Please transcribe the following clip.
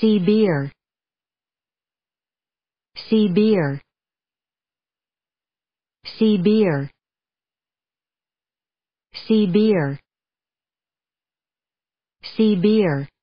See beer. See beer. See beer. See beer. See beer.